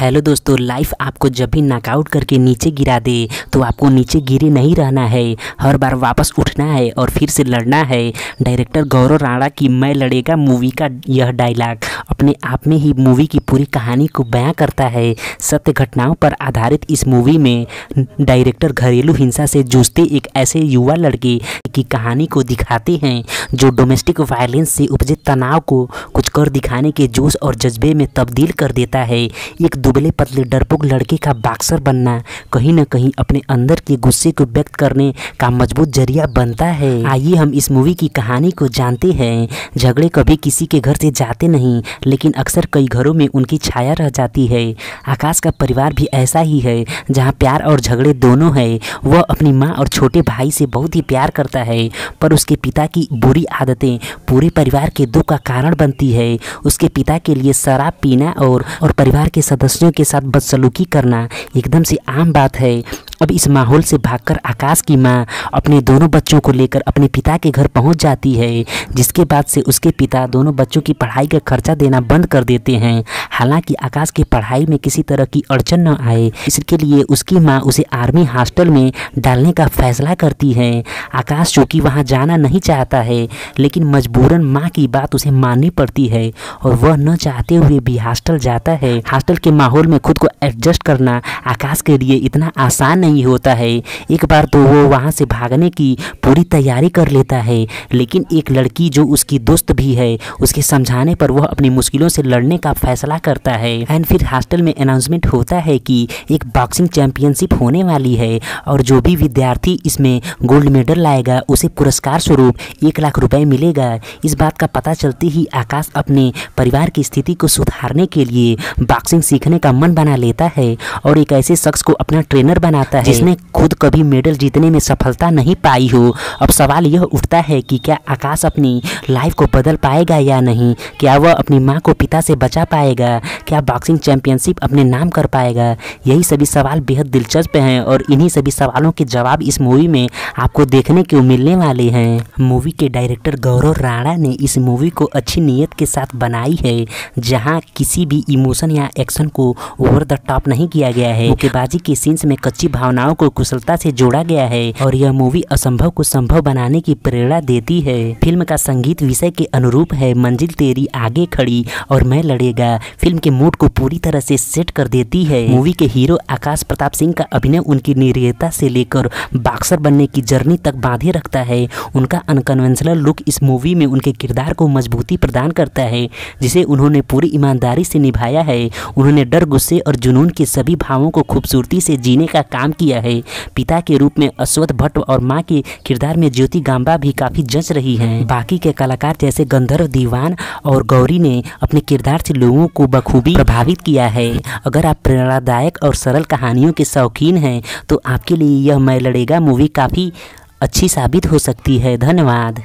Hello दोस्तों life आपको जब भी नॉकआउट करके नीचे गिरा दे तो आपको नीचे गिरे नहीं रहना है हर बार वापस उठना है और फिर से लड़ना है डायरेक्टर गौरव राणा की मैं लड़ेगा मूवी का यह डायलॉग अपने आप में ही मूवी की पूरी कहानी को बयां करता है सत्य घटनाओं पर आधारित इस मूवी में डायरेक्टर घरेलू हिंसा से जूझते एक ऐसे युवा लड़के की कहानी को दिखाते हैं जो डोमेस्टिक वायलेंस से उपजे तनाव को कुछ कर दिखाने के जोश और जज्बे में तब्दील कर देता है एक दुबले पतले डरपोक लड़के का बाक्सर बनना कहीं ना कहीं अपने अंदर के गुस्से को व्यक्त करने का मजबूत जरिया बनता है आइए हम इस मूवी की कहानी को जानते हैं झगड़े कभी किसी के घर से जाते नहीं लेकिन अक्सर कई घरों में उनकी छाया रह जाती है आकाश का परिवार भी ऐसा ही है जहाँ प्यार और झगड़े दोनों है वह अपनी माँ और छोटे भाई से बहुत ही प्यार करता है पर उसके पिता की बुरी आदतें पूरे परिवार के दुख का कारण बनती है उसके पिता के लिए शराब पीना और और परिवार के सदस्य दूसरों के साथ बदसलूकी करना एकदम से आम बात है अब इस माहौल से भागकर आकाश की माँ अपने दोनों बच्चों को लेकर अपने पिता के घर पहुंच जाती है जिसके बाद से उसके पिता दोनों बच्चों की पढ़ाई का खर्चा देना बंद कर देते हैं हालांकि आकाश की पढ़ाई में किसी तरह की अड़चन न आए इसके लिए उसकी माँ उसे आर्मी हॉस्टल में डालने का फैसला करती है आकाश चूँकि वहाँ जाना नहीं चाहता है लेकिन मजबूरन माँ की बात उसे माननी पड़ती है और वह न चाहते हुए भी हॉस्टल जाता है हॉस्टल के माहौल में खुद को एडजस्ट करना आकाश के लिए इतना आसान नहीं नहीं होता है एक बार तो वो वहाँ से भागने की पूरी तैयारी कर लेता है लेकिन एक लड़की जो उसकी दोस्त भी है उसके समझाने पर वह अपनी मुश्किलों से लड़ने का फैसला करता है एंड फिर हॉस्टल में अनाउंसमेंट होता है कि एक बॉक्सिंग चैंपियनशिप होने वाली है और जो भी विद्यार्थी इसमें गोल्ड मेडल लाएगा उसे पुरस्कार स्वरूप एक लाख रुपए मिलेगा इस बात का पता चलते ही आकाश अपने परिवार की स्थिति को सुधारने के लिए बॉक्सिंग सीखने का मन बना लेता है और एक ऐसे शख्स को अपना ट्रेनर बनाता है जिसने खुद कभी मेडल जीतने में सफलता नहीं पाई हो अब सवाल यह उठता है कि क्या आकाश अपनी लाइफ को बदल पाएगा या नहीं क्या वह अपनी माँ को पिता से बचा पाएगा क्या बॉक्सिंग चैंपियनशिप अपने नाम कर पाएगा यही सभी सवाल बेहद दिलचस्प हैं और इन्हीं सभी सवालों के जवाब इस मूवी में आपको देखने को मिलने वाले हैं मूवी के डायरेक्टर गौरव राणा ने इस मूवी को अच्छी नीयत के साथ बनाई है जहाँ किसी भी इमोशन या एक्शन को ओवर द टॉप नहीं किया गया है मुक्केबाजी के सीन्स में कच्ची भावना भावनाओं को कुशलता से जोड़ा गया है और यह मूवी असंभव को संभव बनाने की प्रेरणा देती है फिल्म का संगीत विषय के अनुरूप है मंजिल तेरी आगे खड़ी और मैं लड़ेगा फिल्म के मूड को पूरी तरह से सेट कर देती है मूवी के हीरो आकाश प्रताप सिंह का अभिनय उनकी निर्यता से लेकर बाक्सर बनने की जर्नी तक बांधे रखता है उनका अनकन्वेंशनल लुक इस मूवी में उनके किरदार को मजबूती प्रदान करता है जिसे उन्होंने पूरी ईमानदारी से निभाया है उन्होंने डर गुस्से और जुनून के सभी भावों को खूबसूरती से जीने का काम किया है पिता के रूप में अश्वत भट्ट और माँ के किरदार में ज्योति गांबा भी काफ़ी जंच रही हैं हम्म। बाकी के कलाकार जैसे गंधर्व दीवान और गौरी ने अपने किरदार से लोगों को बखूबी प्रभावित किया है अगर आप प्रेरणादायक और सरल कहानियों के शौकीन हैं तो आपके लिए यह मैं लड़ेगा मूवी काफ़ी अच्छी साबित हो सकती है धन्यवाद